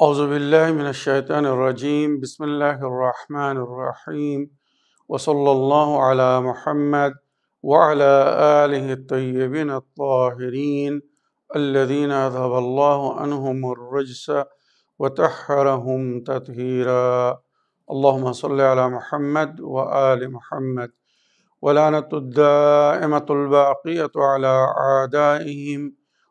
أعوذ بالله من الشيطان الرجيم بسم الله الرحمن الرحيم وصلى الله على محمد وعلى آله الطيبين الطاهرين الذين أذهب الله عنهم الرجس وتحرهم تطهيرا اللهم صل على محمد وآل محمد ولعنة الدائمة الباقية على أعدائهم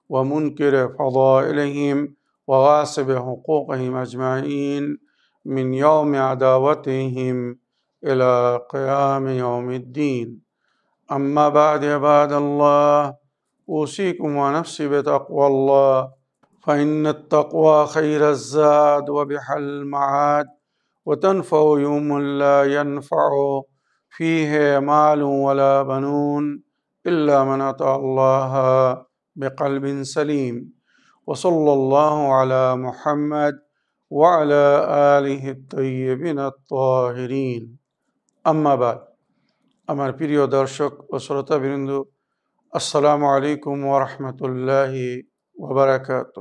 ومنكر فضائلهم وواسع حقوقهم أجمعين من يوم عداوتهم إلى قيام يوم الدين أما بعد عباد الله أوصيكم ونفسي بتقوى الله فإن التقوى خير الزاد وبحل المعاد وتنفع يوم لا ينفع فيه مال ولا بنون إلا من أتى الله بقلب سليم وصلى الله على محمد وعلى آله الطيبين الطاهرين أما بعد আমার প্রিয় দর্শক ও শ্রোতাবৃন্দ আসসালামু আলাইকুম ওরহমতুল্লাহ ওবরাকাত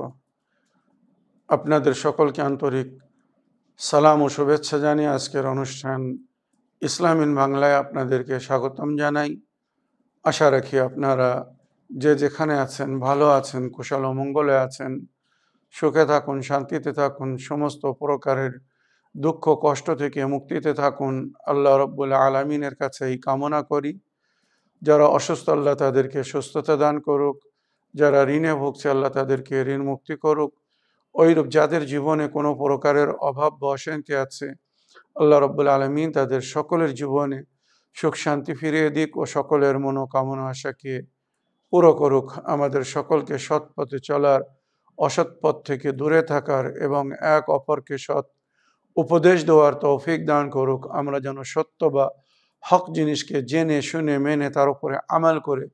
আপনাদের সকলকে আন্তরিক সালাম ও শুভেচ্ছা জানিয়ে আজকের অনুষ্ঠান ইসলামিন বাংলায় আপনাদেরকে স্বাগতম জানাই আশা রাখি আপনারা যে যেখানে আছেন ভালো আছেন কুশল অমঙ্গলে মঙ্গলে আছেন সুখে থাকুন শান্তিতে থাকুন সমস্ত প্রকারের দুঃখ কষ্ট থেকে মুক্তিতে থাকুন আল্লাহ রব্বুল আলমিনের কাছে এই কামনা করি যারা অসুস্থ আল্লাহ তাদেরকে সুস্থতা দান করুক যারা ঋণে ভুগছে আল্লাহ তাদেরকে ঋণ মুক্তি করুক ওইরূপ যাদের জীবনে কোনো প্রকারের অভাব বা অশান্তি আছে আল্লাহ রব্বুল আলমিন তাদের সকলের জীবনে সুখ শান্তি ফিরিয়ে দিক ও সকলের মনোকামনা আশাকে পুরো করুক আমাদের সকলকে সৎ পথে চলার অসৎ পথ থেকে দূরে থাকার এবং এক অপরকে সৎ উপদেশ দেওয়ার তৌফিক দান করুক আমরা যেন সত্য বা হক জিনিসকে জেনে শুনে মেনে তার উপরে আমাল করে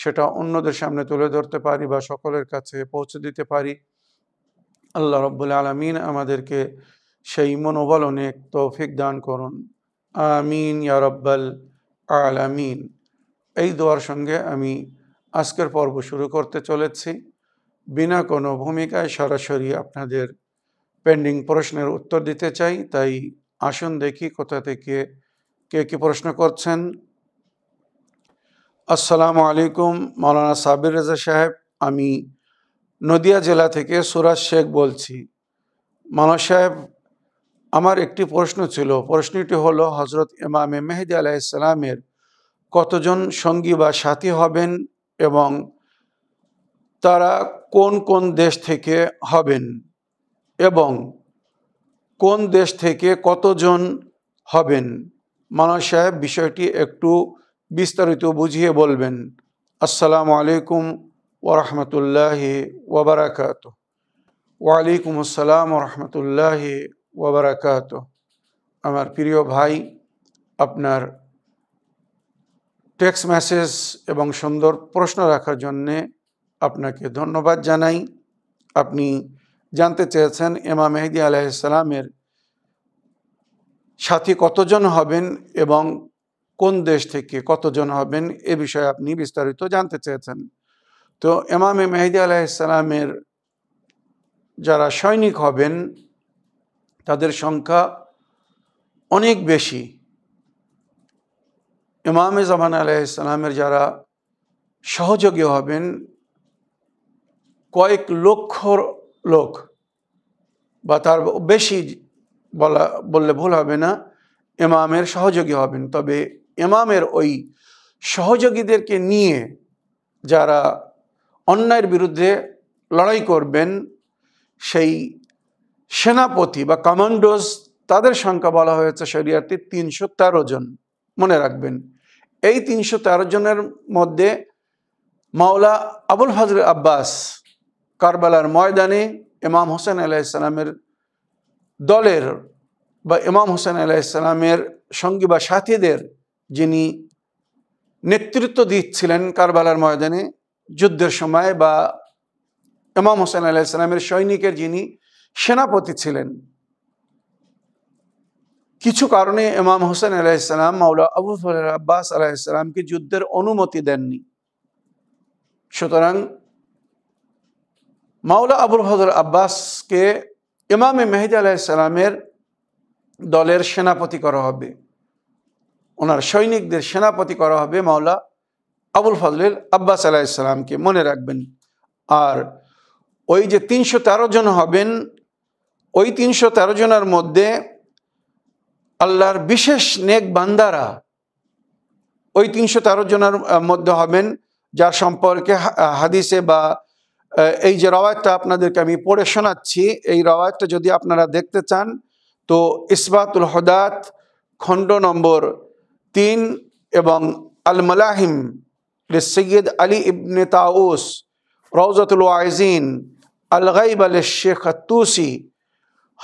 সেটা অন্যদের সামনে তুলে ধরতে পারি বা সকলের কাছে পৌঁছে দিতে পারি আল্লাহ রব্বুল আলমিন আমাদেরকে সেই মনোবল অনেক তৌফিক দান করুন আমিন ইয়ারব্বাল আলামিন এই দোয়ার সঙ্গে আমি আজকের পর্ব শুরু করতে চলেছি বিনা কোনো ভূমিকায় সরাসরি আপনাদের পেন্ডিং প্রশ্নের উত্তর দিতে চাই তাই আসুন দেখি কোথা থেকে কে কী প্রশ্ন করছেন আসসালামু আলাইকুম মৌলানা সাবির রেজা সাহেব আমি নদিয়া জেলা থেকে সুরাজ শেখ বলছি মানব সাহেব আমার একটি প্রশ্ন ছিল প্রশ্নটি হলো হজরত ইমামে মেহেদি আলাইসালামের কতজন সঙ্গী বা সাথী হবেন এবং তারা কোন কোন দেশ থেকে হবেন এবং কোন দেশ থেকে কতজন হবেন মানস সাহেব বিষয়টি একটু বিস্তারিত বুঝিয়ে বলবেন আসসালামু আলাইকুম ওরহমতুল্লাহি ওবরাকাত ওয়ালাইকুম আসসালাম রহমতুল্লাহি ওবরাকাত আমার প্রিয় ভাই আপনার টেক্সট মেসেজ এবং সুন্দর প্রশ্ন রাখার জন্যে আপনাকে ধন্যবাদ জানাই আপনি জানতে চেয়েছেন এমা মেহেদি আলাইসালামের সাথী কতজন হবেন এবং কোন দেশ থেকে কতজন হবেন এ বিষয়ে আপনি বিস্তারিত জানতে চেয়েছেন তো এমামে মেহেদি আলাইসালামের যারা সৈনিক হবেন তাদের সংখ্যা অনেক বেশি ইমামে জামান আলাইসালামের যারা সহযোগী হবেন কয়েক লক্ষ লোক বা তার বেশি বলা বললে ভুল হবে না ইমামের সহযোগী হবেন তবে ইমামের ওই সহযোগীদেরকে নিয়ে যারা অন্যায়ের বিরুদ্ধে লড়াই করবেন সেই সেনাপতি বা কমান্ডোজ তাদের সংখ্যা বলা হয়েছে শরিয়ার্থী তিনশো তেরো জন মনে রাখবেন এই তিনশো তেরো জনের মধ্যে মাওলা আবুল হাজর আব্বাস কারবালার ময়দানে ইমাম হোসেন আলাইসালামের দলের বা ইমাম হোসেন আলাইসালামের সঙ্গী বা সাথীদের যিনি নেতৃত্ব দিচ্ছিলেন কারবালার ময়দানে যুদ্ধের সময় বা ইমাম হোসেন আলাইসালামের সৈনিকের যিনি সেনাপতি ছিলেন কিছু কারণে এমাম হোসেন আলাইসালাম মাওলা আবু আব্বাস আলাইসালামকে যুদ্ধের অনুমতি দেননি সুতরাং মাওলা আবুল ফজর আব্বাসকে ইমামে মেহেদি আলাইসালামের দলের সেনাপতি করা হবে ওনার সৈনিকদের সেনাপতি করা হবে মাওলা আবুল ফজলের আব্বাস আলাইসালামকে মনে রাখবেন আর ওই যে তিনশো জন হবেন ওই তিনশো জনের মধ্যে আল্লাহর বিশেষ নেক বান্দারা ওই তিনশো তেরো জনের মধ্যে হবেন যার সম্পর্কে হাদিসে বা এই যে রওয়ায়তটা আপনাদেরকে আমি পড়ে শোনাচ্ছি এই রওয়ায়তটা যদি আপনারা দেখতে চান তো ইসবাতুল হদাত খণ্ড নম্বর তিন এবং আল মালাহিম সৈয়দ আলী ইবনে তাউস রওজাতুল আইজিন আল গাইব আল শেখ তুসি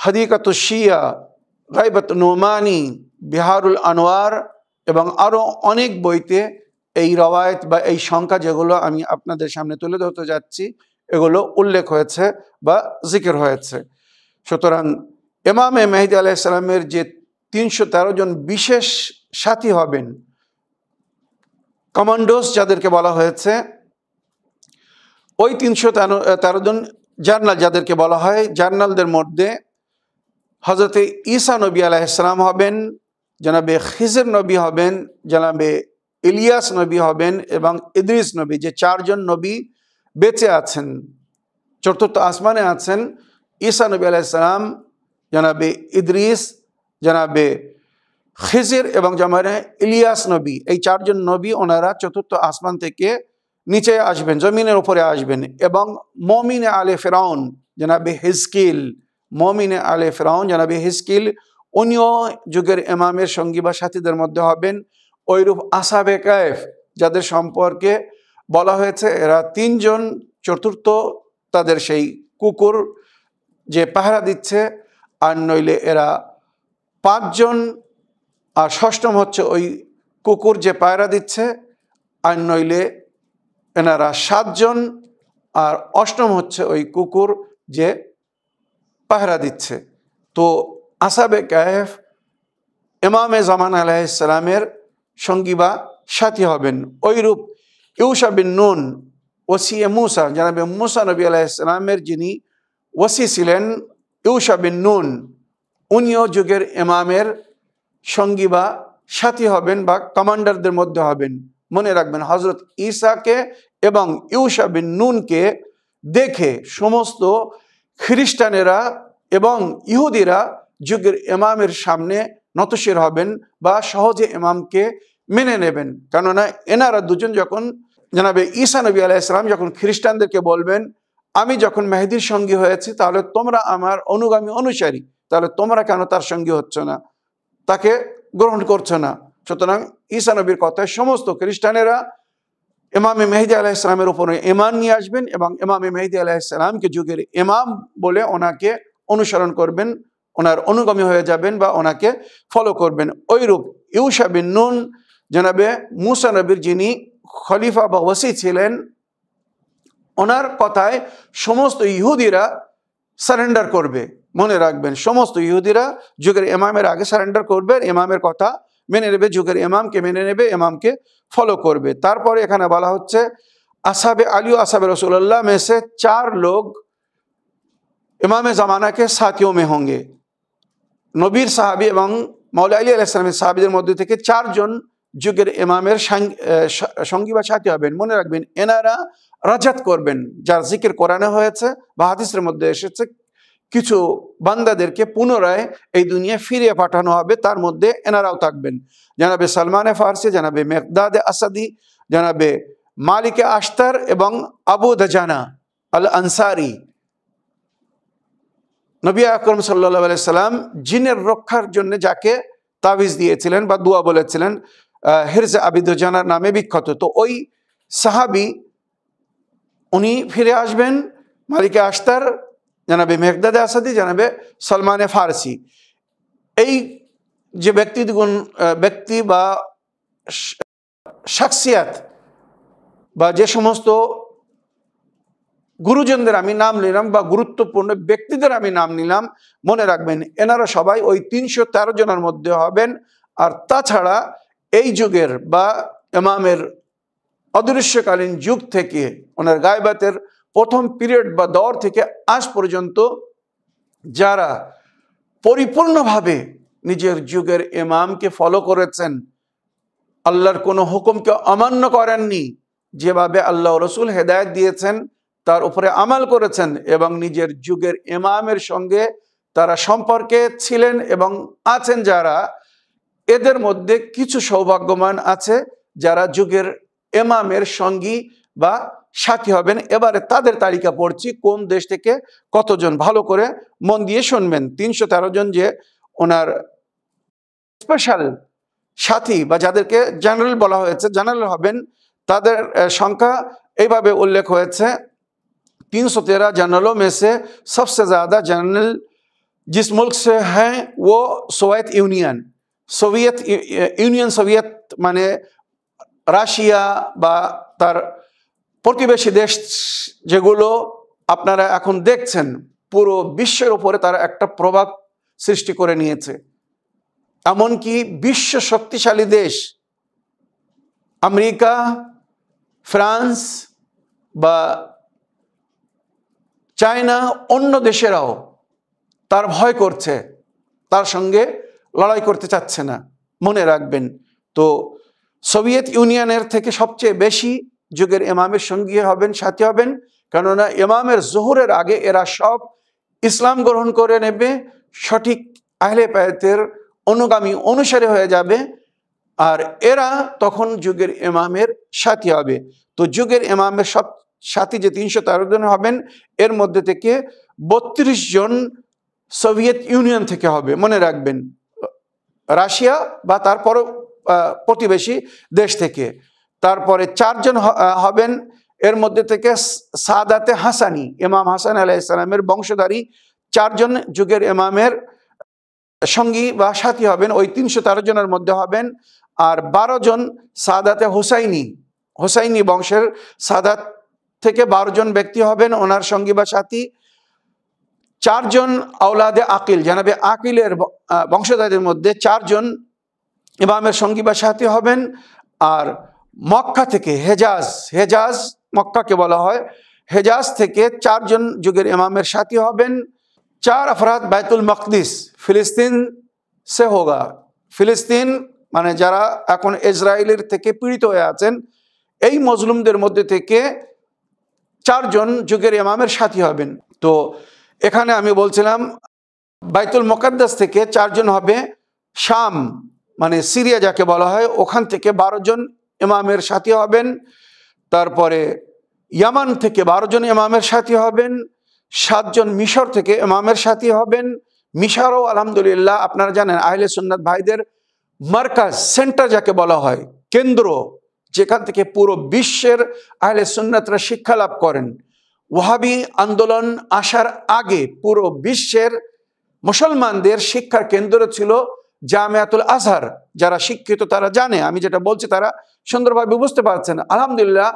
হদিকাতুশিয়া গাইবত নোমানি বিহারুল আনোয়ার এবং আরও অনেক বইতে এই রবায়ত বা এই সংখ্যা যেগুলো আমি আপনাদের সামনে তুলে ধরতে যাচ্ছি এগুলো উল্লেখ হয়েছে বা জিকির হয়েছে সুতরাং এমামে মেহেদি আলাইসালামের যে তিনশো তেরো জন বিশেষ সাথী হবেন কমান্ডোস যাদেরকে বলা হয়েছে ওই তিনশো তেরো জন জার্নাল যাদেরকে বলা হয় জার্নালদের মধ্যে হজরতে ঈসা নবী আলাইসালাম হবেন জনাবে খিজর নবী হবেন জনাবে ইলিয়াস নবী হবেন এবং ইদ্রিস নবী যে চারজন নবী বেঁচে আছেন চতুর্থ আসমানে আছেন ঈসা নবী আলাইসালাম জনাবে ইদ্রিস জনাবে খিজির এবং জামানে ইলিয়াস নবী এই চারজন নবী ওনারা চতুর্থ আসমান থেকে নিচে আসবেন জমিনের উপরে আসবেন এবং মমিন আলে ফেরাউন জনাবে হিজকিল মমিন আলে ফেরাউন জানাবি হিসকিল উনিও যুগের এমামের সঙ্গী বা সাথীদের মধ্যে হবেন ওইরূপ আসাবে কায়েফ যাদের সম্পর্কে বলা হয়েছে এরা তিনজন চতুর্থ তাদের সেই কুকুর যে পাহারা দিচ্ছে আর নইলে এরা পাঁচজন আর ষষ্ঠম হচ্ছে ওই কুকুর যে পায়রা দিচ্ছে আর নইলে এনারা সাতজন আর অষ্টম হচ্ছে ওই কুকুর যে পাহারা দিচ্ছে তো আসাবে কায়েফ এমামে জামান আলাইসালামের সঙ্গী বা সাথী হবেন ওইরূপ ইউসা বিন নুন ওসি এ মুসা জানাবে মুসা নবী আলাইসালামের যিনি ওসি ছিলেন ইউসা বিন নুন উনিও যুগের এমামের সঙ্গী বা সাথী হবেন বা কমান্ডারদের মধ্যে হবেন মনে রাখবেন হজরত ইসাকে এবং ইউসা বিন নুনকে দেখে সমস্ত খ্রিস্টানেরা এবং ইহুদিরা যুগের এমামের সামনে নতশির হবেন বা সহজে এমামকে মেনে নেবেন কেননা এনারা দুজন যখন জানাবে ঈসা নবী আলাহ ইসলাম যখন খ্রিস্টানদেরকে বলবেন আমি যখন মেহেদির সঙ্গী হয়েছি তাহলে তোমরা আমার অনুগামী অনুসারী তাহলে তোমরা কেন তার সঙ্গী হচ্ছ না তাকে গ্রহণ করছো না সুতরাং ঈসা নবীর কথায় সমস্ত খ্রিস্টানেরা ইমামে মেহেদি আলাহিসামের উপরে ইমান নিয়ে আসবেন এবং ইমামে মেহেদি আলাহিসামকে যুগের ইমাম বলে ওনাকে অনুসরণ করবেন ওনার অনুগামী হয়ে যাবেন বা ওনাকে ফলো করবেন ওইরূপ ইউসা বিন নুন জানাবে মুসা নবীর যিনি খলিফা বা ওসি ছিলেন ওনার কথায় সমস্ত ইহুদিরা সারেন্ডার করবে মনে রাখবেন সমস্ত ইহুদিরা যুগের ইমামের আগে সারেন্ডার করবে ইমামের কথা মেনে নেবে যুগের ইমামকে মেনে নেবে ইমামকে ফলো করবে তারপরে এখানে বলা হচ্ছে আসাবে আলী আসাবে রসুল্লাহ মেসে চার লোক ইমামে জামানাকে সাথীয় মে হঙ্গে নবীর সাহাবি এবং মৌলা আলী আলাইসলামের সাহাবিদের মধ্যে থেকে চারজন যুগের ইমামের সঙ্গী বা সাথী হবেন মনে রাখবেন এনারা রাজাত করবেন যার জিকির কোরআনে হয়েছে বা হাদিসের মধ্যে এসেছে কিছু বান্দাদেরকে পুনরায় এই দুনিয়া ফিরিয়ে পাঠানো হবে তার মধ্যে এনারাও থাকবেন জানাবে সালমানে ফারসি জানাবে মেকদাদে আসাদি জানাবে মালিকে আস্তার এবং আবু দজানা আল আনসারি নবী আকরম সাল্লা সাল্লাম জিনের রক্ষার জন্য যাকে তাবিজ দিয়েছিলেন বা দুয়া বলেছিলেন হিরজা আবিদুজানার নামে বিখ্যাত তো ওই সাহাবি উনি ফিরে আসবেন মালিকে আস্তার জানাবে মেঘদাদ আসাদি জানাবে সলমানে ফার্সি এই যে ব্যক্তিগুণ ব্যক্তি বা শাকসিয়াত বা যে সমস্ত গুরুজনদের আমি নাম নিলাম বা গুরুত্বপূর্ণ ব্যক্তিদের আমি নাম নিলাম মনে রাখবেন এনারা সবাই ওই তিনশো তেরো জনের মধ্যে হবেন আর তাছাড়া এই যুগের বা ইমামের অদৃশ্যকালীন যুগ থেকে ওনার গায়বাতের প্রথম পিরিয়ড বা দর থেকে আজ পর্যন্ত যারা পরিপূর্ণভাবে নিজের যুগের ইমামকে ফলো করেছেন আল্লাহর কোনো হুকুমকে অমান্য করেননি যেভাবে আল্লাহ রসুল হেদায়ত দিয়েছেন তার উপরে আমাল করেছেন এবং নিজের যুগের ইমামের সঙ্গে তারা সম্পর্কে ছিলেন এবং আছেন যারা এদের মধ্যে কিছু সৌভাগ্যমান আছে যারা যুগের এমামের সঙ্গী বা সাথী হবেন এবারে তাদের তালিকা পড়ছি কোন দেশ থেকে কতজন ভালো করে মন দিয়ে শুনবেন তিনশো তেরো জন যে ওনার স্পেশাল সাথী বা যাদেরকে জেনারেল বলা হয়েছে জেনারেল হবেন তাদের সংখ্যা এইভাবে উল্লেখ হয়েছে তিনশো তেরা জেনারেলও মেসে সবসে জাদা জেনারেল জিস মুল্ক সে হ্যাঁ ও Soviet Union Soviet Union Soviet মানে রাশিয়া বা তার প্রতিবেশী দেশ যেগুলো আপনারা এখন দেখছেন পুরো বিশ্বের ওপরে তারা একটা প্রভাব সৃষ্টি করে নিয়েছে এমনকি বিশ্ব শক্তিশালী দেশ আমেরিকা ফ্রান্স বা চায়না অন্য দেশেরাও তার ভয় করছে তার সঙ্গে লড়াই করতে চাচ্ছে না মনে রাখবেন তো সোভিয়েত ইউনিয়নের থেকে সবচেয়ে বেশি যুগের ইমামের সঙ্গী হবেন সাথী হবেন কেননা ইমামের জোহরের আগে এরা সব ইসলাম গ্রহণ করে নেবে সঠিক আহলে পায়েতের অনুগামী অনুসারী হয়ে যাবে আর এরা তখন যুগের ইমামের সাথী হবে তো যুগের এমামের সব সাথী যে তিনশো তেরো জন হবেন এর মধ্যে থেকে বত্রিশ জন সোভিয়েত ইউনিয়ন থেকে হবে মনে রাখবেন রাশিয়া বা তারপর প্রতিবেশী দেশ থেকে তারপরে চারজন হবেন এর মধ্যে থেকে সাদাতে হাসানি ইমাম হাসান আলাহ ইসলামের বংশধারী চারজন যুগের ইমামের সঙ্গী বা সাথী হবেন ওই তিনশো তেরো জনের মধ্যে হবেন আর বারো জন সাদাতে হোসাইনি হোসাইনি বংশের সাদাত থেকে বারো জন ব্যক্তি হবেন ওনার সঙ্গী বা সাথী চারজন আউলাদে আকিল জানাবে আকিলের বংশধারীর মধ্যে চারজন ইমামের সঙ্গী বা সাথী হবেন আর মক্কা থেকে হেজাজ হেজাজ মক্কাকে বলা হয় হেজাজ থেকে চারজন যুগের ইমামের সাথী হবেন চার আফরাত বাইতুল মকদিস ফিলিস্তিন সে হোগা ফিলিস্তিন মানে যারা এখন ইসরায়েলের থেকে পীড়িত হয়ে আছেন এই মজলুমদের মধ্যে থেকে চারজন যুগের ইমামের সাথী হবেন তো এখানে আমি বলছিলাম বাইতুল মোকাদ্দাস থেকে চারজন হবে শাম মানে সিরিয়া যাকে বলা হয় ওখান থেকে বারো জন ইমামের সাথী হবেন তারপরে ইয়ামান থেকে জন ইমামের সাথী হবেন সাতজন মিশর থেকে ইমামের সাথী হবেন মিশরও আলহামদুলিল্লাহ আপনারা জানেন আহলে সন্ন্যাদ ভাইদের মার্কাজ সেন্টার যাকে বলা হয় কেন্দ্র যেখান থেকে পুরো বিশ্বের আহলে সুন্নাতরা শিক্ষা লাভ করেন ওহাবি আন্দোলন আসার আগে পুরো বিশ্বের মুসলমানদের শিক্ষার কেন্দ্র ছিল জামিয়াতুল আজহার যারা শিক্ষিত তারা জানে আমি যেটা বলছি তারা সুন্দরভাবে বুঝতে পারছেন আলহামদুলিল্লাহ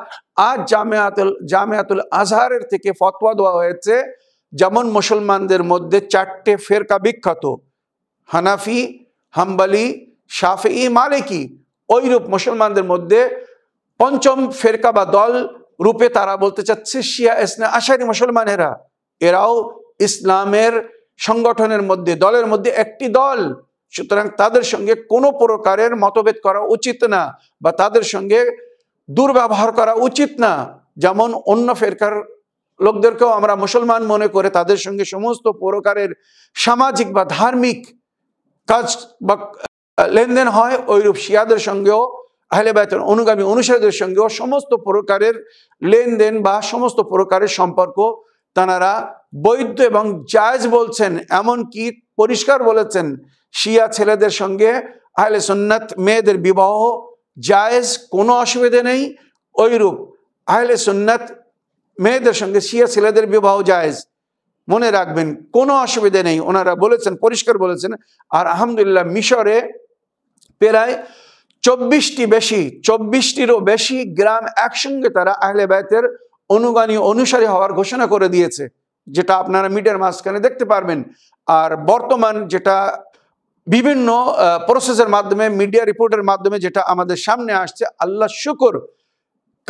আজ জামেয়াতুল জামিয়াতুল আজহারের থেকে ফতোয়া দেওয়া হয়েছে যেমন মুসলমানদের মধ্যে চারটে ফেরকা বিখ্যাত হানাফি হাম্বালি শাফি মালিকি ওইরূপ মুসলমানদের মধ্যে পঞ্চম ফেরকা বা দল রূপে তারা বলতে চাচ্ছে শিয়া ইসনে আশারি মুসলমানেরা এরাও ইসলামের সংগঠনের মধ্যে দলের মধ্যে একটি দল সুতরাং তাদের সঙ্গে কোনো প্রকারের মতভেদ করা উচিত না বা তাদের সঙ্গে দুর্ব্যবহার করা উচিত না যেমন অন্য ফেরকার লোকদেরকেও আমরা মুসলমান মনে করে তাদের সঙ্গে সমস্ত প্রকারের সামাজিক বা ধার্মিক কাজ বা লেনদেন হয় ওইরূপ শিয়াদের সঙ্গেও বেতন অনুগামী অনুসারীদের সঙ্গেও সমস্ত প্রকারের লেনদেন বা সমস্ত প্রকারের সম্পর্ক তাঁরা বৈধ এবং জায়জ বলছেন এমন কি পরিষ্কার বলেছেন শিয়া ছেলেদের সঙ্গে আহলে সন্ন্যত মেয়েদের বিবাহ জায়েজ কোনো অসুবিধে নেই ওইরূপ আহলে সন্ন্যত মেয়েদের সঙ্গে শিয়া ছেলেদের বিবাহ জায়েজ মনে রাখবেন কোনো অসুবিধে নেই ওনারা বলেছেন পরিষ্কার বলেছেন আর আহমদুলিল্লাহ মিশরে প্রায় চব্বিশটি বেশি চব্বিশটিরও বেশি গ্রাম একসঙ্গে তারা আহলে ব্যায়তের অনুগামী অনুসারী হওয়ার ঘোষণা করে দিয়েছে যেটা আপনারা মিডিয়ার মাঝখানে দেখতে পারবেন আর বর্তমান যেটা বিভিন্ন প্রসেসের মাধ্যমে মিডিয়া রিপোর্টের মাধ্যমে যেটা আমাদের সামনে আসছে আল্লাহ শুকুর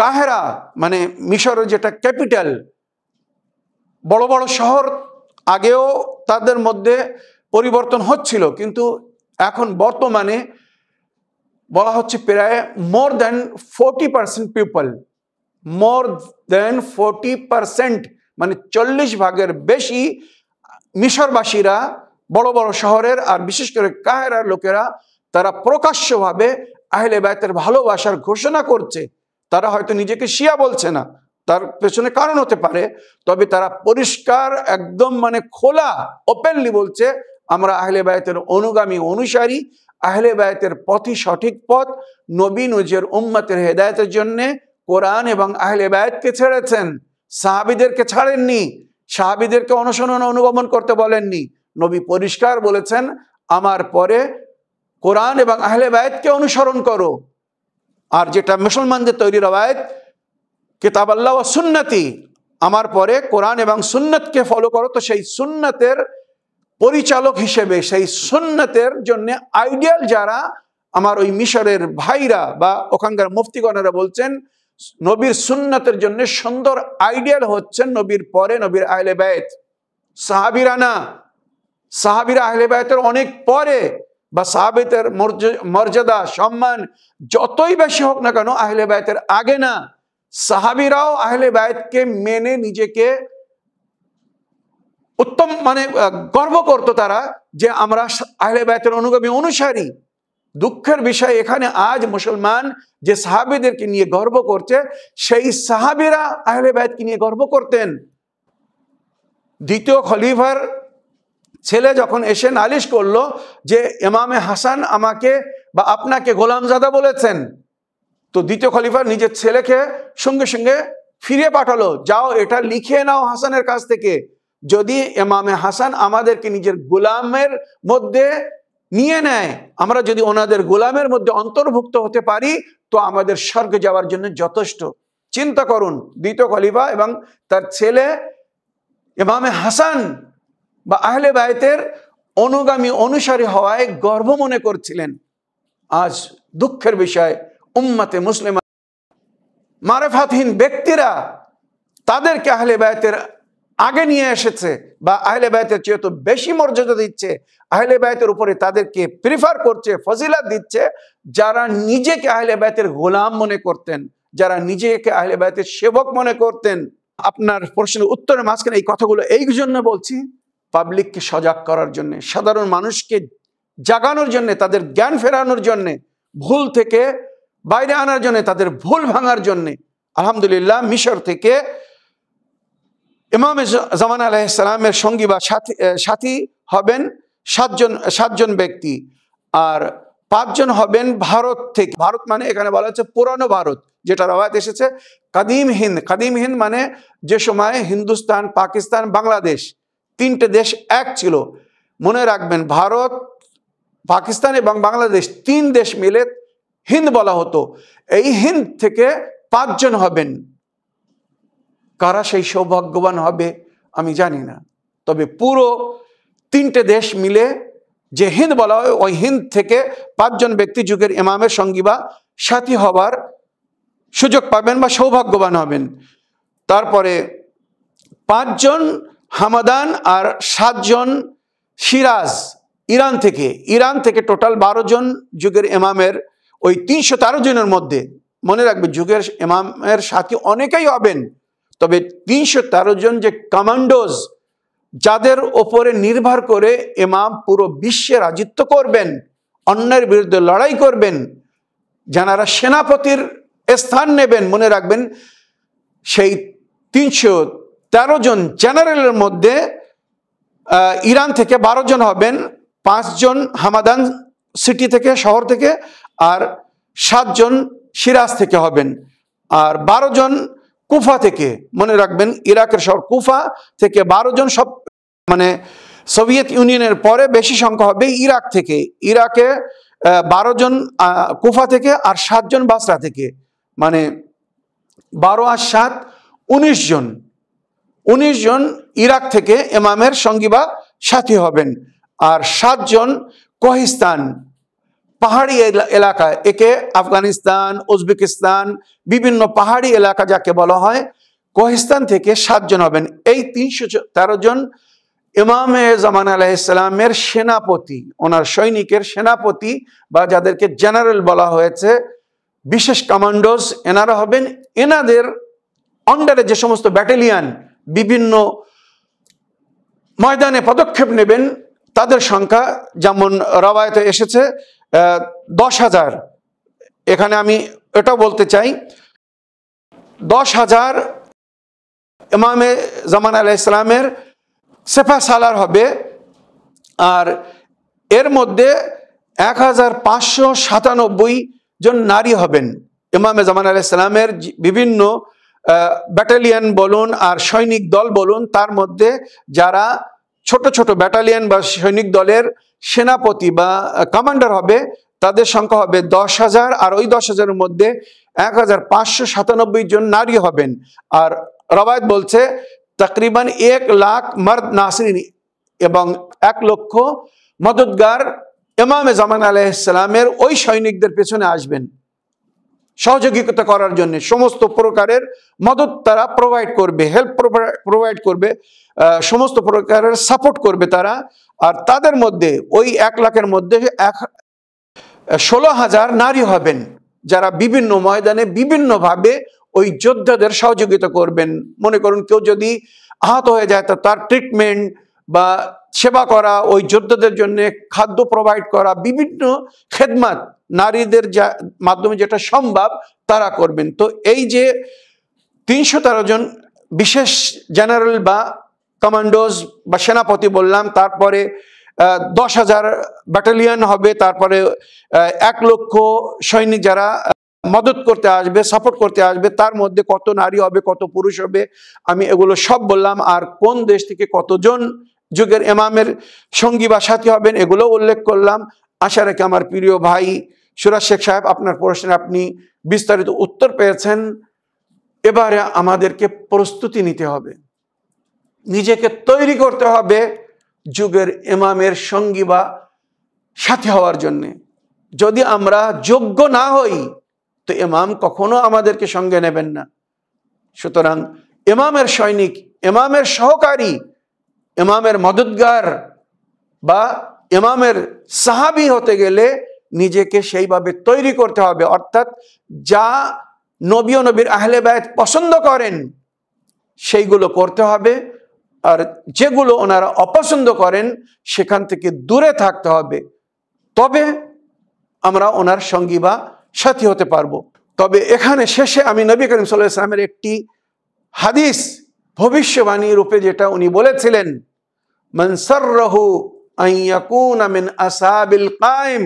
কাহেরা মানে মিশরের যেটা ক্যাপিটাল বড় বড় শহর আগেও তাদের মধ্যে পরিবর্তন হচ্ছিল কিন্তু এখন বর্তমানে বলা হচ্ছে প্রায় more than forty percent people more than forty percent মানে চল্লিশ ভাগের বেশি মিশরবাসীরা বড় বড় শহরের আর বিশেষ করে কায়রার লোকেরা তারা প্রকাশ্যভাবে আহলে বায়তের ভালোবাসার ঘোষণা করছে তারা হয়তো নিজেকে শিয়া বলছে না তার পেছনে কারণ হতে পারে তবে তারা পরিষ্কার একদম মানে খোলা ওপেনলি বলছে আমরা আহলে বায়তের অনুগামী অনুসারী আহলে বায়তের পথই সঠিক পথ নবী নজর উম্মতের হেদায়তের জন্যে কোরআন এবং আহলে বায়তকে ছেড়েছেন সাহাবিদেরকে ছাড়েননি সাহাবিদেরকে অনুসরণ অনুগমন করতে বলেননি নবী পরিষ্কার বলেছেন আমার পরে কোরআন এবং আহলে বায়তকে অনুসরণ করো আর যেটা মুসলমানদের তৈরি রবায়ত কেতাব আল্লাহ ও সুন্নতি আমার পরে কোরআন এবং সুন্নতকে ফলো করো তো সেই সুন্নতের পরিচালক হিসেবে সেই সুন্নতের জন্য আইডিয়াল যারা আমার ওই মিশরের ভাইরা বা ওখানকার মুফতিগণেরা বলছেন নবীর সুন্নতের জন্য সুন্দর আইডিয়াল হচ্ছেন নবীর পরে নবীর আহলে বায়ত সাহাবিরানা সাহাবিরা আহলে বায়তের অনেক পরে বা সাহাবেতের মর্যাদা সম্মান যতই বেশি হোক না কেন আহলে বায়তের আগে না সাহাবিরাও আহলে বায়তকে মেনে নিজেকে উত্তম মানে গর্ব করত তারা যে আমরা আহলে বায়তের অনুগামী অনুসারী দুঃখের বিষয় এখানে আজ মুসলমান যে সাহাবিদেরকে নিয়ে গর্ব করছে সেই সাহাবিরা আহলে বায়তকে নিয়ে গর্ব করতেন দ্বিতীয় খলিফার ছেলে যখন এসে নালিশ করলো যে এমামে হাসান আমাকে বা আপনাকে গোলামজাদা বলেছেন তো দ্বিতীয় খলিফা নিজের ছেলেকে সঙ্গে সঙ্গে ফিরে পাঠালো যাও এটা লিখে নাও হাসানের কাছ থেকে যদি এমামে হাসান আমাদেরকে নিজের গোলামের মধ্যে নিয়ে নেয় আমরা যদি ওনাদের গোলামের মধ্যে অন্তর্ভুক্ত হতে পারি তো আমাদের স্বর্গে যাওয়ার জন্য যথেষ্ট চিন্তা করুন দ্বিতীয় খলিফা এবং তার ছেলে এমামে হাসান বা আহলে বায়তের অনুগামী অনুসারী হওয়ায় গর্ব মনে করছিলেন আজ দুঃখের বিষয় উম্মাতে মুসলিম মারেফাতহীন ব্যক্তিরা তাদেরকে আহলে বায়তের আগে নিয়ে এসেছে বা আহলে বায়তের চেয়ে তো বেশি মর্যাদা দিচ্ছে আহলে বায়তের উপরে তাদেরকে প্রিফার করছে ফজিলা দিচ্ছে যারা নিজেকে আহলে বায়তের গোলাম মনে করতেন যারা নিজেকে আহলে বায়তের সেবক মনে করতেন আপনার প্রশ্নের উত্তরে মাঝখানে এই কথাগুলো এই জন্য বলছি পাবলিককে সজাগ করার জন্যে সাধারণ মানুষকে জাগানোর জন্যে তাদের জ্ঞান ফেরানোর জন্যে ভুল থেকে বাইরে আনার জন্যে তাদের ভুল ভাঙার জন্যে আলহামদুলিল্লাহ মিশর থেকে ইমাম জামান আলাইসালামের সঙ্গী বা সাথী সাথী হবেন সাতজন সাতজন ব্যক্তি আর পাঁচজন হবেন ভারত থেকে ভারত মানে এখানে বলা হচ্ছে পুরানো ভারত যেটা রবায়ত এসেছে কাদিম হিন্দ কাদিম হিন্দ মানে যে সময় হিন্দুস্তান পাকিস্তান বাংলাদেশ তিনটে দেশ এক ছিল মনে রাখবেন ভারত পাকিস্তান এবং বাংলাদেশ তিন দেশ মিলে হিন্দ বলা হতো এই হিন্দ থেকে পাঁচজন হবেন কারা সেই সৌভাগ্যবান হবে আমি জানি না তবে পুরো তিনটে দেশ মিলে যে হিন্দ বলা হয় ওই হিন্দ থেকে পাঁচজন ব্যক্তি যুগের ইমামের সঙ্গী বা সাথী হবার সুযোগ পাবেন বা সৌভাগ্যবান হবেন তারপরে পাঁচজন হামাদান আর সাতজন সিরাজ ইরান থেকে ইরান থেকে টোটাল বারো জন যুগের এমামের ওই তিনশো তেরো জনের মধ্যে মনে রাখবে যুগের এমামের সাথে অনেকেই হবেন তবে তিনশো তেরো জন যে কমান্ডোজ যাদের ওপরে নির্ভর করে এমাম পুরো বিশ্বে রাজিত্ব করবেন অন্যের বিরুদ্ধে লড়াই করবেন যারা সেনাপতির স্থান নেবেন মনে রাখবেন সেই তিনশো তেরো জন জেনারেলের মধ্যে ইরান থেকে বারো জন হবেন পাঁচজন হামাদান সিটি থেকে শহর থেকে আর সাতজন সিরাজ থেকে হবেন আর বারো জন কুফা থেকে মনে রাখবেন ইরাকের শহর কুফা থেকে বারো জন সব মানে সোভিয়েত ইউনিয়নের পরে বেশি সংখ্যা হবে ইরাক থেকে ইরাকে বারো জন কুফা থেকে আর সাতজন বাসরা থেকে মানে বারো আর সাত উনিশ জন উনিশ জন ইরাক থেকে এমামের সঙ্গী বা সাথী হবেন আর সাতজন কহিস্তান পাহাড়ি এলাকা একে আফগানিস্তান উজবেকিস্তান বিভিন্ন পাহাড়ি এলাকা যাকে বলা হয় কহিস্তান থেকে সাতজন হবেন এই তিনশো তেরো জন ইমাম জামান আলাইসালামের সেনাপতি ওনার সৈনিকের সেনাপতি বা যাদেরকে জেনারেল বলা হয়েছে বিশেষ কমান্ডোস এনারা হবেন এনাদের অন্ডারে যে সমস্ত ব্যাটালিয়ান বিভিন্ন ময়দানে পদক্ষেপ নেবেন তাদের সংখ্যা যেমন রবায়তে এসেছে দশ হাজার এখানে আমি এটা বলতে চাই দশ হাজার ইমামে জামান আলাহ ইসলামের সেফা সালার হবে আর এর মধ্যে এক হাজার পাঁচশো সাতানব্বই জন নারী হবেন ইমামে জামান আলাহ ইসলামের বিভিন্ন ব্যাটালিয়ান বলুন আর সৈনিক দল বলুন তার মধ্যে যারা ছোট ছোট ব্যাটালিয়ান বা সৈনিক দলের সেনাপতি বা কমান্ডার হবে তাদের সংখ্যা হবে দশ হাজার আর ওই দশ হাজারের মধ্যে এক হাজার পাঁচশো সাতানব্বই জন নারী হবেন আর রবায়ত বলছে তকরিবান এক লাখ মর্দ নাসরিন এবং এক লক্ষ মদতগার ইমামে জামান আলাইসালামের ওই সৈনিকদের পেছনে আসবেন সহযোগিতা করার জন্য সমস্ত প্রকারের মদত তারা প্রোভাইড করবে হেল্প প্রোভাইড করবে সমস্ত প্রকারের সাপোর্ট করবে তারা আর তাদের মধ্যে ওই এক লাখের মধ্যে এক ষোলো হাজার নারী হবেন যারা বিভিন্ন ময়দানে বিভিন্নভাবে ওই যোদ্ধাদের সহযোগিতা করবেন মনে করুন কেউ যদি আহত হয়ে যায় তা তার ট্রিটমেন্ট বা সেবা করা ওই যোদ্ধাদের জন্য খাদ্য প্রোভাইড করা বিভিন্ন খেদমাত নারীদের যা মাধ্যমে যেটা সম্ভব তারা করবেন তো এই যে তিনশো তেরো জন বিশেষ জেনারেল বা কমান্ডোজ বা সেনাপতি বললাম তারপরে দশ হাজার ব্যাটালিয়ন হবে তারপরে এক লক্ষ সৈনিক যারা মদত করতে আসবে সাপোর্ট করতে আসবে তার মধ্যে কত নারী হবে কত পুরুষ হবে আমি এগুলো সব বললাম আর কোন দেশ থেকে কতজন যুগের এমামের সঙ্গী বা সাথী হবেন এগুলো উল্লেখ করলাম আশা রেখে আমার প্রিয় ভাই সুরাজ শেখ সাহেব আপনার প্রশ্নের আপনি বিস্তারিত উত্তর পেয়েছেন এবারে আমাদেরকে প্রস্তুতি নিতে হবে নিজেকে তৈরি করতে হবে যুগের ইমামের সঙ্গী বা সাথে হওয়ার জন্যে যদি আমরা যোগ্য না হই তো এমাম কখনো আমাদেরকে সঙ্গে নেবেন না সুতরাং এমামের সৈনিক এমামের সহকারী এমামের মদতগার বা এমামের সাহাবি হতে গেলে নিজেকে সেইভাবে তৈরি করতে হবে অর্থাৎ যা নবী ও নবীর আহলে বায়াত পছন্দ করেন সেইগুলো করতে হবে আর যেগুলো ওনারা অপছন্দ করেন সেখান থেকে দূরে থাকতে হবে তবে আমরা ওনার সঙ্গী বা সাথী হতে পারবো তবে এখানে শেষে আমি নবী করিম সাল্লাহ ইসলামের একটি হাদিস ভবিষ্যবাণী রূপে যেটা উনি বলেছিলেন মনসর রহু আইয়াকুন আসাবিল কায়েম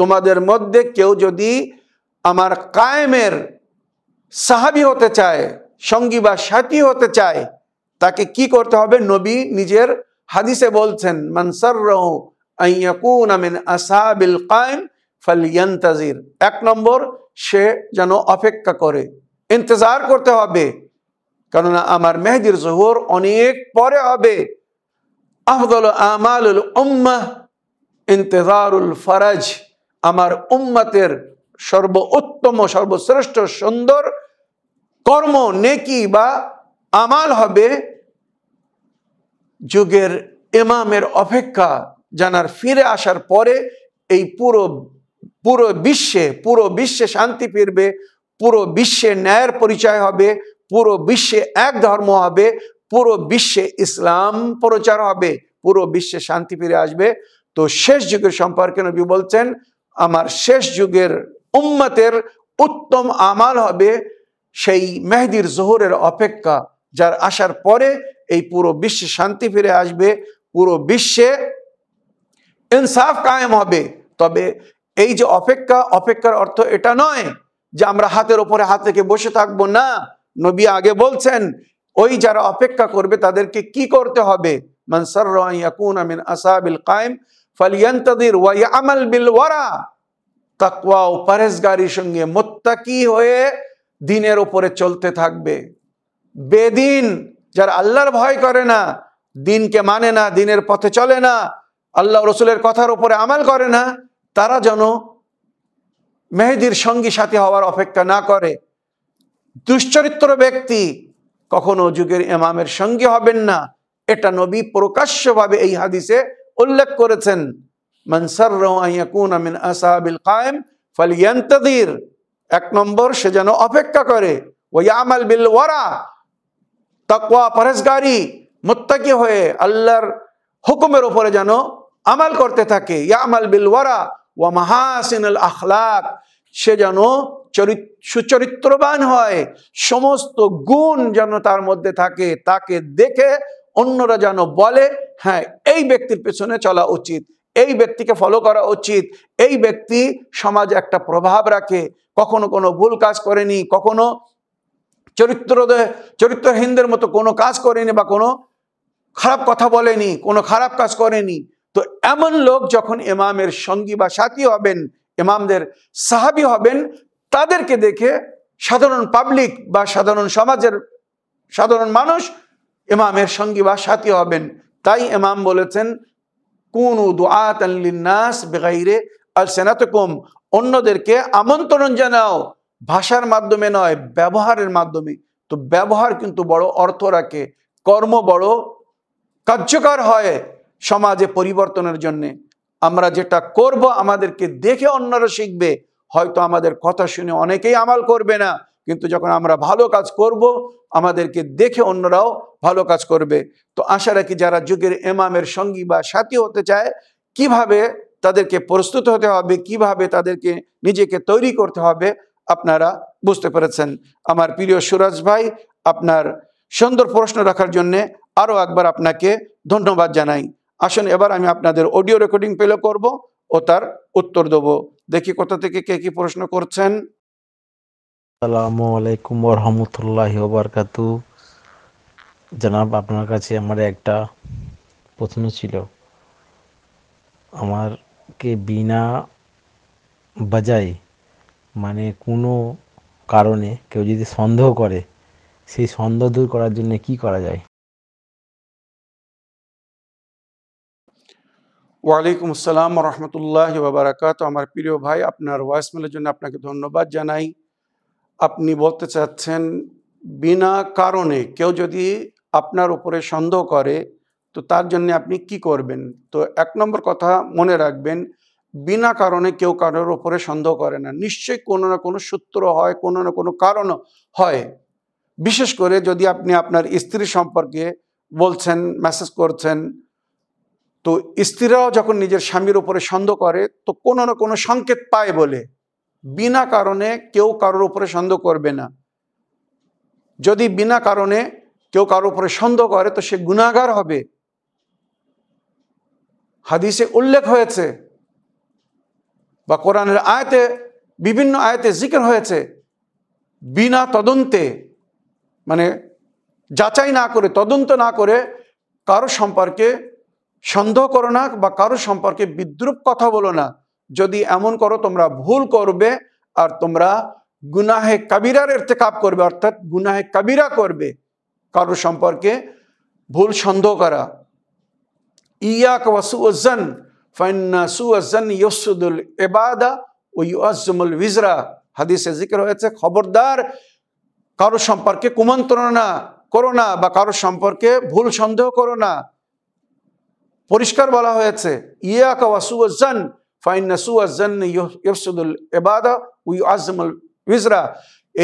তোমাদের মধ্যে কেউ যদি আমার কায়েমের সাহাবি হতে চায় সঙ্গী বা সাথী হতে চায় তাকে কি করতে হবে নবী নিজের হাদিসে বলছেন মানসার রহু আমিন কায়েম এক নম্বর সে যেন অপেক্ষা করে ইন্তজার করতে হবে কেননা আমার মেহেদির জোহর অনেক পরে হবে আফদল আমালুল উম্মাহ ইন্তজারুল ফরাজ আমার উম্মাতের সর্বোত্তম সর্বশ্রেষ্ঠ সুন্দর কর্ম নেকি বা আমাল হবে যুগের এমামের অপেক্ষা জানার ফিরে আসার পরে এই পুরো পুরো বিশ্বে পুরো বিশ্বে শান্তি ফিরবে পুরো বিশ্বে ন্যায়ের পরিচয় হবে পুরো বিশ্বে এক ধর্ম হবে পুরো বিশ্বে ইসলাম প্রচার হবে পুরো বিশ্বে শান্তি ফিরে আসবে তো শেষ যুগের সম্পর্কে নবী বলছেন আমার শেষ যুগের উম্মতের উত্তম আমাল হবে সেই মেহদির জোহরের অপেক্ষা যার আসার পরে এই পুরো বিশ্বে শান্তি ফিরে আসবে পুরো বিশ্বে ইনসাফ কায়েম হবে তবে এই যে অপেক্ষা অপেক্ষার অর্থ এটা নয় যে আমরা হাতের ওপরে হাত থেকে বসে থাকবো না নবী আগে বলছেন ওই যারা অপেক্ষা করবে তাদেরকে কি করতে হবে কুন আমিন আসাবিল কায়েম ফালিয়ান্তাদির ওয়াই আমল বিল ওয়ারা তাকুয়া ও পারেজগারির সঙ্গে মোত্তাকি হয়ে দিনের ওপরে চলতে থাকবে বেদিন যারা আল্লাহর ভয় করে না দিনকে মানে না দিনের পথে চলে না আল্লাহ রসুলের কথার ওপরে আমাল করে না তারা যেন মেহেদির সঙ্গী সাথী হওয়ার অপেক্ষা না করে দুশ্চরিত্র ব্যক্তি কখনো যুগের ইমামের সঙ্গী হবেন না এটা নবী প্রকাশ্যভাবে এই হাদিসে উল্লেখ করেছেন মনসার আমিন কায়েম এক নম্বর সে যেন অপেক্ষা করে ওয়ামাল বিল ওয়ারা তাকুয়া পরেশগারি মোত্তাকি হয়ে আল্লাহর হুকুমের উপরে যেন আমাল করতে থাকে ইয়ামাল বিল ওয়ারা ওয়া মাহাসিন আখলাক সে যেন সুচরিত্রবান হয় সমস্ত গুণ যেন তার মধ্যে থাকে তাকে দেখে অন্যরা যেন বলে হ্যাঁ এই ব্যক্তির পেছনে চলা উচিত এই ব্যক্তিকে ফলো করা উচিত এই ব্যক্তি সমাজে একটা প্রভাব রাখে কখনো কোনো ভুল কাজ করেনি কখনো চরিত্র চরিত্রহীনদের মতো কোনো কাজ করেনি বা কোনো খারাপ কথা বলেনি কোনো খারাপ কাজ করেনি তো এমন লোক যখন ইমামের সঙ্গী বা সাথী হবেন ইমামদের সাহাবি হবেন তাদেরকে দেখে সাধারণ পাবলিক বা সাধারণ সমাজের সাধারণ মানুষ ইমামের সঙ্গী বা সাথী হবেন তাই ইমাম বলেছেন কুন নাস বেগাইরে আল সেনাতকুম অন্যদেরকে আমন্ত্রণ জানাও ভাষার মাধ্যমে নয় ব্যবহারের মাধ্যমে তো ব্যবহার কিন্তু বড় অর্থ রাখে কর্ম বড় কার্যকর হয় সমাজে পরিবর্তনের জন্যে আমরা যেটা করব আমাদেরকে দেখে অন্যরা শিখবে হয়তো আমাদের কথা শুনে অনেকেই আমাল করবে না কিন্তু যখন আমরা ভালো কাজ করব আমাদেরকে দেখে অন্যরাও ভালো কাজ করবে তো আশা রাখি যারা যুগের এমামের সঙ্গী বা সাথী হতে চায় কিভাবে তাদেরকে প্রস্তুত হতে হবে কিভাবে তাদেরকে নিজেকে তৈরি করতে হবে আপনারা বুঝতে পেরেছেন আমার প্রিয় সুরাজ ভাই আপনার সুন্দর প্রশ্ন রাখার জন্যে আরও একবার আপনাকে ধন্যবাদ জানাই আসুন এবার আমি আপনাদের অডিও রেকর্ডিং পেলে করব ও তার উত্তর দেব দেখি কোথা থেকে কে কি প্রশ্ন করছেন আসসালামু আলাইকুম রহমতুল্লাহ ওবরকাতু জনাব আপনার কাছে আমার একটা প্রশ্ন ছিল আমার কে বিনা বাজায় মানে কোনো কারণে কেউ যদি সন্দেহ করে সেই সন্দেহ দূর করার জন্য কি করা যায় ওয়ালাইকুম আসসালাম রহমতুল্লাহ বারাকাত আমার প্রিয় ভাই আপনার ভয়েসমেলের জন্য আপনাকে ধন্যবাদ জানাই আপনি বলতে চাচ্ছেন বিনা কারণে কেউ যদি আপনার উপরে সন্দেহ করে তো তার জন্য আপনি কি করবেন তো এক নম্বর কথা মনে রাখবেন বিনা কারণে কেউ কারোর ওপরে সন্দেহ করে না নিশ্চয়ই কোনো না কোনো সূত্র হয় কোনো না কোনো কারণ হয় বিশেষ করে যদি আপনি আপনার স্ত্রী সম্পর্কে বলছেন মেসেজ করছেন তো স্ত্রীরাও যখন নিজের স্বামীর উপরে সন্দেহ করে তো কোনো না কোনো সংকেত পায় বলে বিনা কারণে কেউ কারোর উপরে সন্দেহ করবে না যদি বিনা কারণে কেউ কারোর উপরে সন্দেহ করে তো সে গুণাগার হবে হাদিসে উল্লেখ হয়েছে বা কোরআনের আয়তে বিভিন্ন আয়তে জিকের হয়েছে বিনা তদন্তে মানে যাচাই না করে তদন্ত না করে কারো সম্পর্কে সন্দেহ করো না বা কারো সম্পর্কে বিদ্রুপ কথা বলো না যদি এমন করো তোমরা ভুল করবে আর তোমরা গুনাহে কাবিরার এরতেকাব করবে অর্থাৎ গুনাহে কাবিরা করবে কারো সম্পর্কে ভুল সন্দেহ করা ইয়াক ওয়াসু ওজন ফান্নাসু ওজন এবাদা ও ইউজমুল ভিজরা হাদিসে জিকির হয়েছে খবরদার কারো সম্পর্কে কুমন্ত্রণা করো না বা কারো সম্পর্কে ভুল সন্দেহ করো না পরিষ্কার বলা হয়েছে ইয়াক ওয়াসু ওজন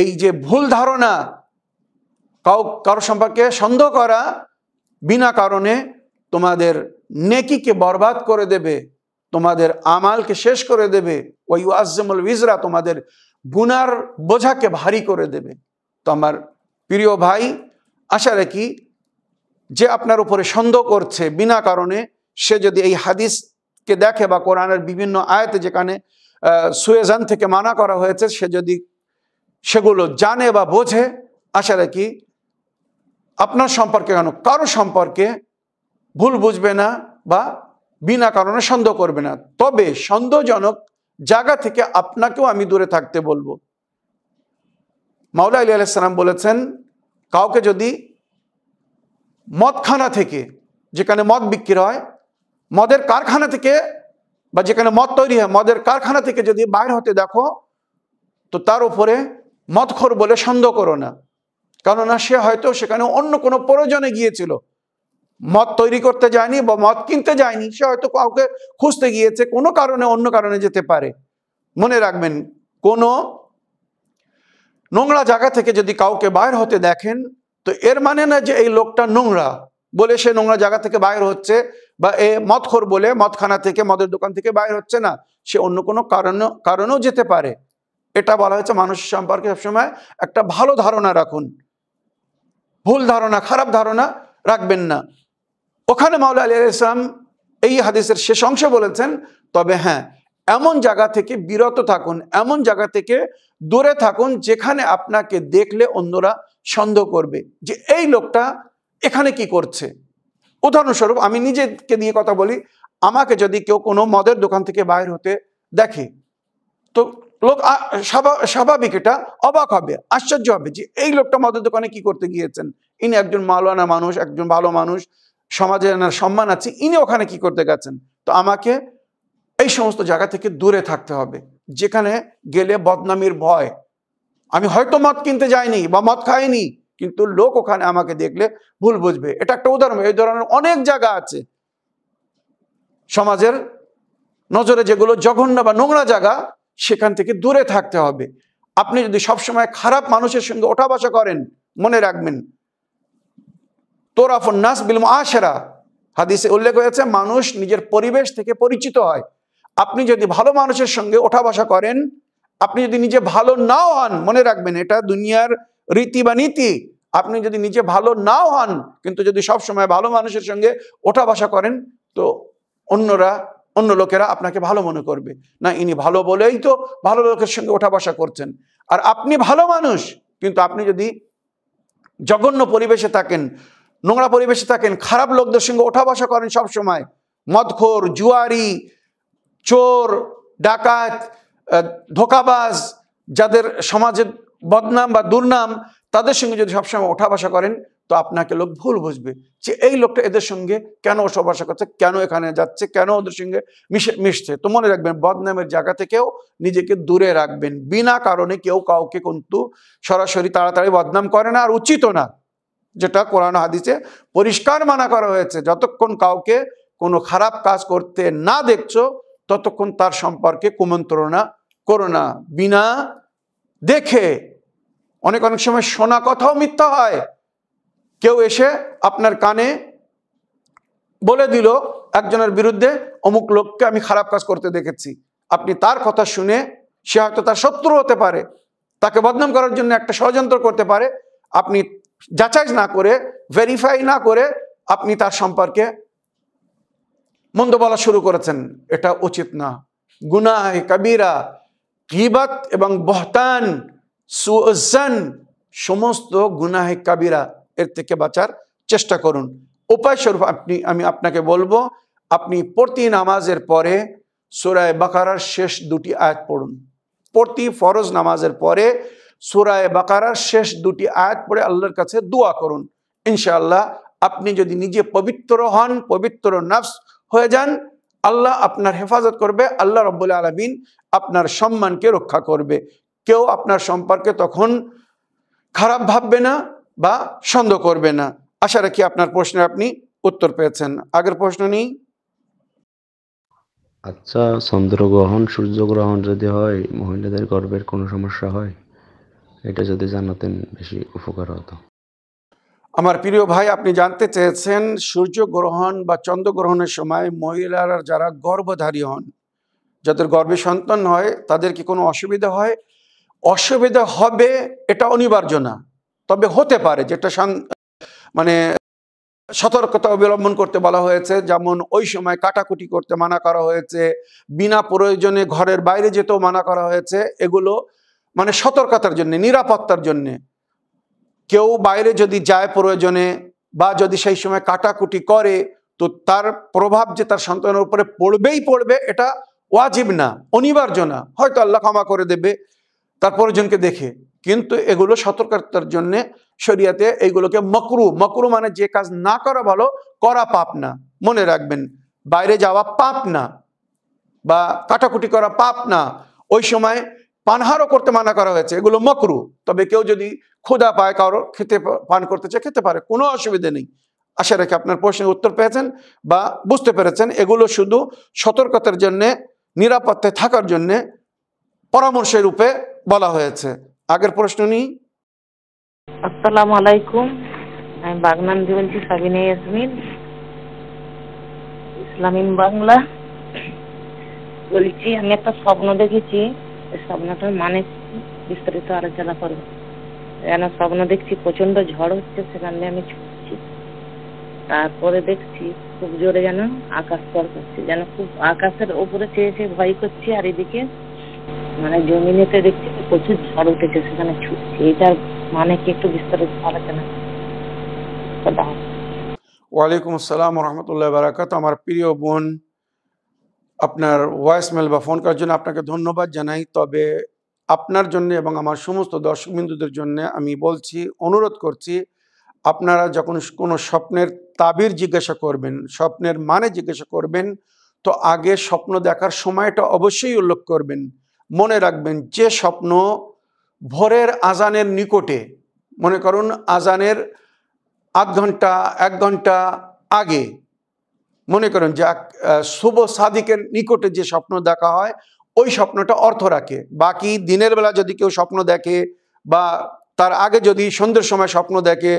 এই যে ভুল ধারণা কাউ কারো সম্পর্কে সন্দেহ করা বিনা কারণে তোমাদের নেকিকে বরবাদ করে দেবে তোমাদের আমালকে শেষ করে দেবে ওই আজমুল উজরা তোমাদের গুনার বোঝাকে ভারী করে দেবে তো আমার প্রিয় ভাই আশা রাখি যে আপনার উপরে সন্দেহ করছে বিনা কারণে সে যদি এই হাদিস কে দেখে বা কোরআনের বিভিন্ন আয়তে যেখানে সুয়েজান থেকে মানা করা হয়েছে সে যদি সেগুলো জানে বা বোঝে আশা রাখি আপনার সম্পর্কে কেন কারো সম্পর্কে ভুল বুঝবে না বা বিনা কারণে সন্দেহ করবে না তবে সন্দেহজনক জায়গা থেকে আপনাকেও আমি দূরে থাকতে বলবো মাওলা আলী আলাইসালাম বলেছেন কাউকে যদি মদখানা থেকে যেখানে মদ বিক্রি হয় মদের কারখানা থেকে বা যেখানে মদ তৈরি হয় মদের কারখানা থেকে যদি বাইর হতে দেখো তো তার উপরে মদখোর বলে সন্দেহ করো না কেননা সে হয়তো সেখানে অন্য কোনো প্রয়োজনে গিয়েছিল মদ তৈরি করতে যায়নি বা মদ কিনতে যায়নি সে হয়তো কাউকে খুঁজতে গিয়েছে কোনো কারণে অন্য কারণে যেতে পারে মনে রাখবেন কোনো নোংরা জায়গা থেকে যদি কাউকে বাইর হতে দেখেন তো এর মানে না যে এই লোকটা নোংরা বলে সে নোংরা জায়গা থেকে বাইর হচ্ছে বা এ মদখোর বলে মদখানা থেকে মদের দোকান থেকে বাইর হচ্ছে না সে অন্য কোনো কারণে কারণেও যেতে পারে এটা বলা হয়েছে মানুষ সম্পর্কে সবসময় একটা ভালো ধারণা রাখুন ভুল ধারণা খারাপ ধারণা রাখবেন না ওখানে মাউলা আলী ইসলাম এই হাদিসের শেষ অংশে বলেছেন তবে হ্যাঁ এমন জায়গা থেকে বিরত থাকুন এমন জায়গা থেকে দূরে থাকুন যেখানে আপনাকে দেখলে অন্যরা সন্দেহ করবে যে এই লোকটা এখানে কি করছে উদাহরণস্বরূপ আমি নিজেকে নিয়ে কথা বলি আমাকে যদি কেউ কোনো মদের দোকান থেকে বাইর হতে দেখে তো লোক স্বাভাবিক এটা অবাক হবে আশ্চর্য হবে যে এই লোকটা মদের দোকানে কি করতে গিয়েছেন ইনি একজন মালওয়ানা মানুষ একজন ভালো মানুষ সমাজে এনার সম্মান আছে ইনি ওখানে কি করতে গেছেন তো আমাকে এই সমস্ত জায়গা থেকে দূরে থাকতে হবে যেখানে গেলে বদনামির ভয় আমি হয়তো মদ কিনতে যাইনি বা মদ খাইনি কিন্তু লোক ওখানে আমাকে দেখলে ভুল বুঝবে এটা একটা উদাহরণ এই ধরনের অনেক জায়গা আছে সমাজের নজরে যেগুলো জঘন্য বা নোংরা জায়গা সেখান থেকে দূরে থাকতে হবে আপনি যদি সবসময় খারাপ মানুষের সঙ্গে ওঠা বসা করেন মনে রাখবেন তোরাফ নাস বিল আসেরা হাদিসে উল্লেখ হয়েছে মানুষ নিজের পরিবেশ থেকে পরিচিত হয় আপনি যদি ভালো মানুষের সঙ্গে ওঠা বসা করেন আপনি যদি নিজে ভালো নাও হন মনে রাখবেন এটা দুনিয়ার রীতি বা নীতি আপনি যদি নিজে ভালো নাও হন কিন্তু যদি সব সময় ভালো মানুষের সঙ্গে ওঠা বসা করেন তো অন্যরা অন্য লোকেরা আপনাকে ভালো মনে করবে না ইনি ভালো বলেই তো ভালো লোকের সঙ্গে ওঠা বসা করছেন আর আপনি ভালো মানুষ কিন্তু আপনি যদি জঘন্য পরিবেশে থাকেন নোংরা পরিবেশে থাকেন খারাপ লোকদের সঙ্গে ওঠা বসা করেন সব সময় মদখোর জুয়ারি চোর ডাকাত ধোকাবাজ যাদের সমাজের বদনাম বা দুর্নাম তাদের সঙ্গে যদি সবসময় ওঠা বসা করেন তো আপনাকে লোক ভুল বুঝবে যে এই লোকটা এদের সঙ্গে কেন ওঠা বসা করছে কেন এখানে যাচ্ছে কেন ওদের সঙ্গে মিশে মিশছে তো মনে রাখবেন বদনামের জায়গা থেকেও নিজেকে দূরে রাখবেন বিনা কারণে কেউ কাউকে কিন্তু সরাসরি তাড়াতাড়ি বদনাম করে না আর উচিতও না যেটা কোরআন হাদিসে পরিষ্কার মানা করা হয়েছে যতক্ষণ কাউকে কোনো খারাপ কাজ করতে না দেখছো ততক্ষণ তার সম্পর্কে কুমন্ত্রণা করো না বিনা দেখে অনেক অনেক সময় শোনা কথাও মিথ্যা হয় কেউ এসে আপনার কানে বলে দিল একজনের বিরুদ্ধে অমুক লোককে আমি খারাপ কাজ করতে দেখেছি আপনি তার কথা শুনে সে হয়তো তার শত্রু হতে পারে তাকে বদনাম করার জন্য একটা ষড়যন্ত্র করতে পারে আপনি যাচাই না করে ভেরিফাই না করে আপনি তার সম্পর্কে মন্দ বলা শুরু করেছেন এটা উচিত না গুনায় কবিরা কিবাত এবং বহতান সুসান সমস্ত গুনাহে কাবিরা এর থেকে বাঁচার চেষ্টা করুন উপায় স্বরূপ আপনি আমি আপনাকে বলবো আপনি প্রতি নামাজের পরে সুরায় বাকারার শেষ দুটি আয়াত পড়ুন প্রতি ফরজ নামাজের পরে সুরায় বাকারার শেষ দুটি আয়াত পড়ে আল্লাহর কাছে দোয়া করুন ইনশাআল্লাহ আপনি যদি নিজে পবিত্র হন পবিত্র নফস হয়ে যান আল্লাহ আপনার হেফাজত করবে আল্লাহ রব্বুল আলমিন আপনার সম্মানকে রক্ষা করবে কেউ আপনার সম্পর্কে তখন খারাপ ভাববে না বা সন্দেহ করবে না আশা রাখি আপনার প্রশ্নে আপনি উত্তর পেয়েছেন আগের প্রশ্ন নেই আচ্ছা চন্দ্রগ্রহণ সূর্যগ্রহণ যদি হয় মহিলাদের গর্বের কোনো সমস্যা হয় এটা যদি জানাতেন বেশি উপকার হতো আমার প্রিয় ভাই আপনি জানতে চেয়েছেন সূর্যগ্রহণ বা চন্দ্রগ্রহণের সময় মহিলারা যারা গর্ভধারী হন যাদের গর্ভে সন্তান হয় তাদের কি কোনো অসুবিধা হয় অসুবিধা হবে এটা অনিবার্য না তবে হতে পারে যেটা মানে সতর্কতা অবলম্বন করতে বলা হয়েছে যেমন ওই সময় কাটাকুটি করতে মানা করা হয়েছে বিনা প্রয়োজনে ঘরের বাইরে যেতেও মানা করা হয়েছে এগুলো মানে সতর্কতার জন্য নিরাপত্তার জন্য কেউ বাইরে যদি যায় প্রয়োজনে বা যদি সেই সময় কাটাকুটি করে তো তার প্রভাব যে তার সন্তানের উপরে পড়বেই পড়বে এটা ওয়াজিব না অনিবার্য না হয়তো আল্লাহ ক্ষমা করে দেবে তার জনকে দেখে কিন্তু এগুলো সতর্কতার জন্যে শরিয়াতে এইগুলোকে মকরু মকরু মানে যে কাজ না করা ভালো করা পাপ না মনে রাখবেন বাইরে যাওয়া পাপ না বা কাটাকুটি করা পাপ না ওই সময় পানহারও করতে মানা করা হয়েছে এগুলো মকরু তবে কেউ যদি ক্ষুদা পায় কারো খেতে পান করতে চায় খেতে পারে কোনো অসুবিধে নেই আশা রেখে আপনার প্রশ্নের উত্তর পেয়েছেন বা বুঝতে পেরেছেন এগুলো শুধু সতর্কতার জন্যে নিরাপত্তায় থাকার জন্যে পরামর্শের রূপে বলা হয়েছে আগের প্রশ্ন নিই আসসালামু আলাইকুম আমি বাগনান বলছি সাবিনা ইয়াসমিন ইসলামিন বাংলা বলছি আমি একটা স্বপ্ন দেখেছি স্বপ্নটার মানে বিস্তারিত আলোচনা করবো কেন স্বপ্ন দেখছি প্রচন্ড ঝড় হচ্ছে সেখান দিয়ে আমি ছুটছি তারপরে দেখছি খুব জোরে যেন আকাশ পর করছে যেন খুব আকাশের ওপরে চেয়ে চেয়ে ভয় করছি আর এদিকে মানে জমিনেতে দেখছি প্রচুর ঝড় উঠেছে সেখানে ছুটছে এটার মানে কি একটু বিস্তারিত আলোচনা ওয়ালাইকুম আসসালাম রহমতুল্লাহ বারাকাত আমার প্রিয় বোন আপনার ভয়েসমেল বা ফোন করার জন্য আপনাকে ধন্যবাদ জানাই তবে আপনার জন্য এবং আমার সমস্ত দর্শক বিন্দুদের জন্য আমি বলছি অনুরোধ করছি আপনারা যখন কোনো স্বপ্নের তাবির জিজ্ঞাসা করবেন স্বপ্নের মানে জিজ্ঞাসা করবেন তো আগে স্বপ্ন দেখার সময়টা অবশ্যই উল্লেখ করবেন মনে রাখবেন যে স্বপ্ন ভোরের আজানের নিকটে মনে করুন আজানের আধ ঘন্টা এক ঘন্টা আগে মনে করেন যে শুভ সাদিকের নিকটে যে স্বপ্ন দেখা হয় ওই স্বপ্নটা অর্থ রাখে বাকি দিনের বেলা যদি কেউ স্বপ্ন দেখে বা তার আগে যদি সন্ধ্যের সময় স্বপ্ন দেখে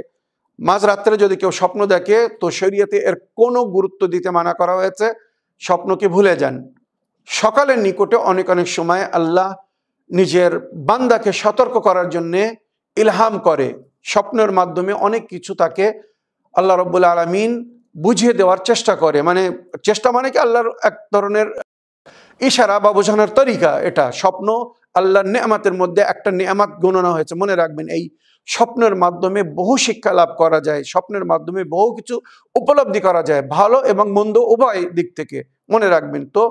মাঝরাত্রে যদি কেউ স্বপ্ন দেখে তো শরীয়তে এর কোনো গুরুত্ব দিতে মানা করা হয়েছে স্বপ্নকে ভুলে যান সকালের নিকটে অনেক অনেক সময় আল্লাহ নিজের বান্দাকে সতর্ক করার জন্যে ইলহাম করে স্বপ্নের মাধ্যমে অনেক কিছু তাকে আল্লাহ রব্বুল আলমিন বুঝিয়ে দেওয়ার চেষ্টা করে মানে চেষ্টা মানে কি আল্লাহর এক ধরনের ইশারা বা বোঝানোর তরিকা এটা স্বপ্ন আল্লাহর নেয়ামাতের মধ্যে একটা নেয়ামাত গণনা হয়েছে মনে রাখবেন এই স্বপ্নের মাধ্যমে বহু শিক্ষা লাভ করা যায় স্বপ্নের মাধ্যমে বহু কিছু উপলব্ধি করা যায় ভালো এবং মন্দ উভয় দিক থেকে মনে রাখবেন তো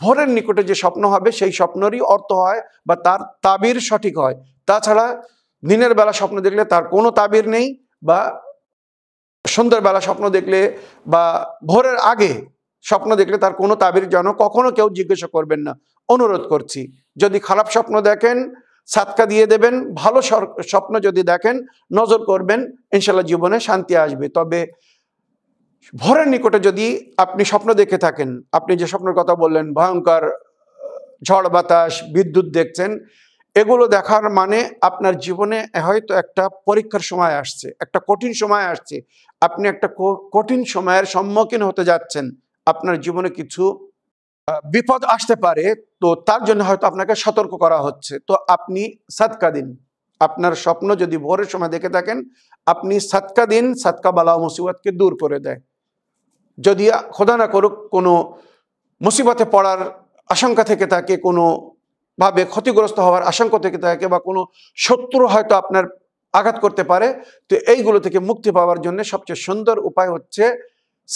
ভোরের নিকটে যে স্বপ্ন হবে সেই স্বপ্নেরই অর্থ হয় বা তার তাবির সঠিক হয় তাছাড়া দিনের বেলা স্বপ্ন দেখলে তার কোনো তাবির নেই বা সন্ধ্যাবেলা স্বপ্ন দেখলে বা ভোরের আগে স্বপ্ন দেখলে তার কোনো তাবির যেন কখনো কেউ জিজ্ঞাসা করবেন না অনুরোধ করছি যদি খারাপ স্বপ্ন দেখেন সাতকা দিয়ে দেবেন ভালো স্বপ্ন যদি দেখেন নজর করবেন ইনশাল্লাহ জীবনে শান্তি আসবে তবে ভোরের নিকটে যদি আপনি স্বপ্ন দেখে থাকেন আপনি যে স্বপ্নের কথা বললেন ভয়ঙ্কর ঝড় বাতাস বিদ্যুৎ দেখছেন এগুলো দেখার মানে আপনার জীবনে হয়তো একটা পরীক্ষার সময় আসছে একটা কঠিন সময় আসছে আপনি একটা কঠিন সময়ের সম্মুখীন হতে যাচ্ছেন আপনার জীবনে কিছু বিপদ আসতে পারে তো তার জন্য হয়তো আপনাকে সতর্ক করা হচ্ছে তো আপনি সাতকা দিন আপনার স্বপ্ন যদি ভোরের সময় দেখে থাকেন আপনি সাতকা দিন সাতকা বালা মুসিবতকে দূর করে দেয় যদি খোদা না করুক কোনো মুসিবতে পড়ার আশঙ্কা থেকে তাকে কোনোভাবে ক্ষতিগ্রস্ত হওয়ার আশঙ্কা থেকে থাকে বা কোনো শত্রু হয়তো আপনার আঘাত করতে পারে তো এইগুলো থেকে মুক্তি পাওয়ার জন্য সবচেয়ে সুন্দর উপায় হচ্ছে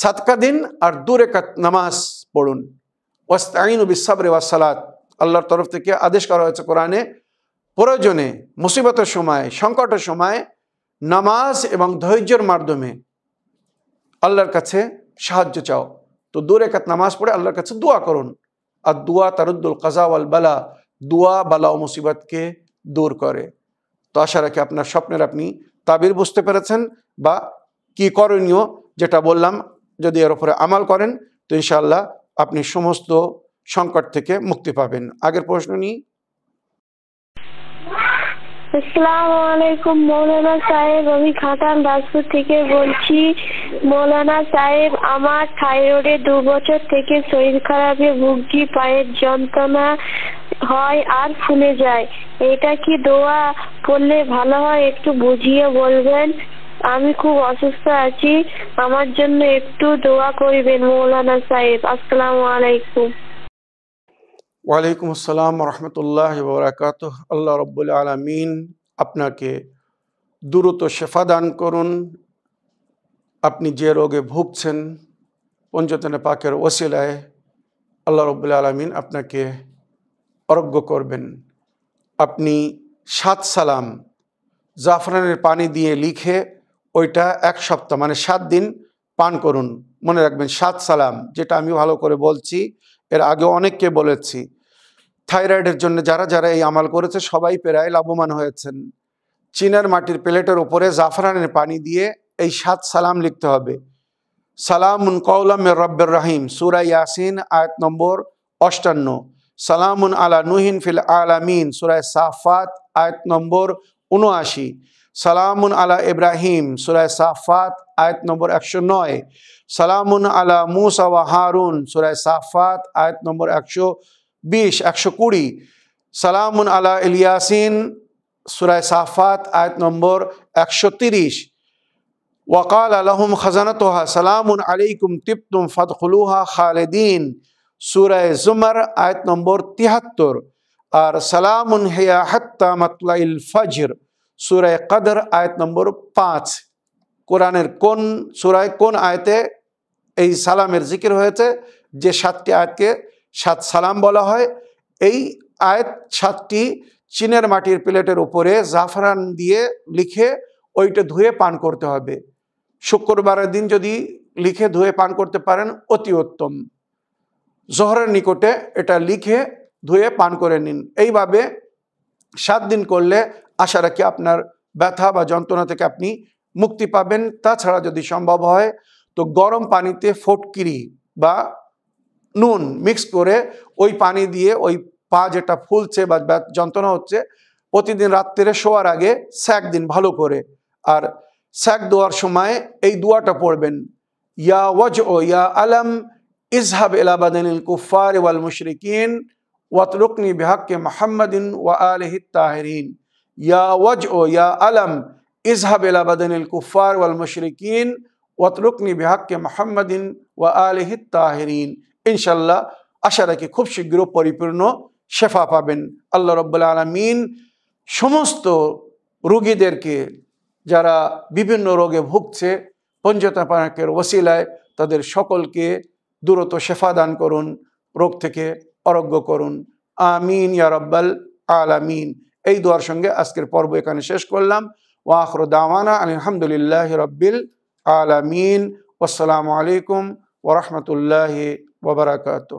সাতকা দিন আর দূরে নামাজ পড়ুন ওয়াস্তাইন বিশ্বাবরে ওয়াসালাত আল্লাহর তরফ থেকে আদেশ করা হয়েছে কোরআনে প্রয়োজনে মুসিবতের সময় সংকটের সময় নামাজ এবং ধৈর্যের মাধ্যমে আল্লাহর কাছে সাহায্য চাও তো দু রেখাত নামাজ পড়ে আল্লাহর কাছে দোয়া করুন আর দোয়া তারুদ্দুল কাজা ওয়াল বালা দোয়া বালা ও মুসিবতকে দূর করে তো আশা রাখি আপনার স্বপ্নের আপনি তাবির বুঝতে পেরেছেন বা কি করণীয় যেটা বললাম যদি এর ওপরে আমাল করেন তো ইনশাআল্লাহ আপনি সমস্ত সংকট থেকে মুক্তি পাবেন আগের প্রশ্ন নিয়ে আসসালামু আলাইকুম মৌলানা সাহেব আমি খাতান দাসপুর থেকে বলছি মৌলানা সাহেব আমার থাইরয়েডে দু বছর থেকে শরীর খারাপে ভুগছি পায়ের যন্ত্রণা হয় আর ফুলে যায় এটা কি দোয়া করলে ভালো হয় একটু বুঝিয়ে বলবেন আমি খুব অসুস্থ আছি আমার জন্য একটু দোয়া করবেন মৌলানা সাহেব আসসালামু আলাইকুম ওয়ালাইকুম আসসালাম রহমতুল্লাহ বরাকাত আল্লাহ রব্বুল আলমিন আপনাকে দ্রুত শেফা দান করুন আপনি যে রোগে ভুগছেন পঞ্চতনে পাকের ওসিলায় আল্লাহ রব্বুল আলমিন আপনাকে অরোগ্য করবেন আপনি সাত সালাম জাফরানের পানি দিয়ে লিখে ওইটা এক সপ্তাহ মানে সাত দিন পান করুন মনে রাখবেন সাত সালাম যেটা আমি ভালো করে বলছি এর আগে অনেককে বলেছি থাইরয়েডের জন্য যারা যারা এই আমাল করেছে সবাই প্রায় লাভবান হয়েছেন চীনের মাটির প্লেটের ওপরে জাফরানের পানি দিয়ে এই সাত সালাম লিখতে হবে উন কৌলাম রব্বর রাহিম সুরা ইয়াসিন আয়াত নম্বর অষ্টান্ন সালামুন আলা নুহিন ফিল আলামিন সুরায় সাফাত আয়াত নম্বর উনআশি সালামুন আলা ইব্রাহিম সুরায় সাফাত আয়াত নম্বর একশো নয় সালামুন আলা মুসা ওয়া হারুন সুরায় সাফাত আয়াত নম্বর একশো বিশ একশো কুড়ি সালামুন আলা ইলিয়াসিন সুরায় সাফাত আয়াত নম্বর একশো তিরিশ ওয়াকাল আলহম খাজানতোহা সালামুন আলাইকুম তিপ্তুম ফাতখুলুহা খালেদিন সুরায় জুমার আয়াত নম্বর তিয়াত্তর আর সালামুন হেয়া হত্তা মাতলাইল ফজর সুরায় কদর আয়াত নম্বর পাঁচ কোরআনের কোন সুরায় কোন আয়তে এই সালামের জিকির হয়েছে যে সাতটি আয়াতকে সাত সালাম বলা হয় এই আয়াত সাতটি চীনের মাটির প্লেটের উপরে জাফরান দিয়ে লিখে ওইটা ধুয়ে পান করতে হবে শুক্রবারের দিন যদি লিখে ধুয়ে পান করতে পারেন অতি উত্তম জহরের নিকটে এটা লিখে ধুয়ে পান করে নিন এইভাবে সাত দিন করলে আশা রাখি আপনার ব্যথা বা যন্ত্রণা থেকে আপনি মুক্তি পাবেন তাছাড়া যদি সম্ভব হয় তো গরম পানিতে ফটকিরি বা নুন মিক্স করে ওই পানি দিয়ে ওই পা যেটা ফুলছে বা যন্ত্রণা হচ্ছে প্রতিদিন রাত্রে শোয়ার আগে স্যাক দিন ভালো করে আর স্যাক দেওয়ার সময় এই দুয়াটা পড়বেন ইয়া ওয়াজ ও ইয়া আলম ইজহাব এলাবাদিন কুফার ওয়াল মুশরিকিন ওয়াতরুকনি বেহাক্কে মাহমদিন ওয়া আলহি তাহরিন ইয়া ওয়াজ ও ইয়া আলম ইজহাব এলাবাদিন কুফার ওয়াল মুশরিকিন ওয়াতরুকনি বেহাক্কে মাহমদিন ওয়া আলহি তাহরিন ইনশাল্লাহ আশা রাখি খুব শীঘ্র পরিপূর্ণ শেফা পাবেন আল্লাহ রব্বুল্লা আলমিন সমস্ত রুগীদেরকে যারা বিভিন্ন রোগে ভুগছে পঞ্চতা পানাকের ওসিলায় তাদের সকলকে দূরত শেফা দান করুন রোগ থেকে অরোগ্য করুন আমিন ইয়ারব্বাল আলামিন এই দোয়ার সঙ্গে আজকের পর্ব এখানে শেষ করলাম ওয়াখর দাওয়ানা আলহামদুলিল্লাহ রব্বিল আলামিন আসসালামু আলাইকুম ওরহমতুল্লাহ ওবরাকাত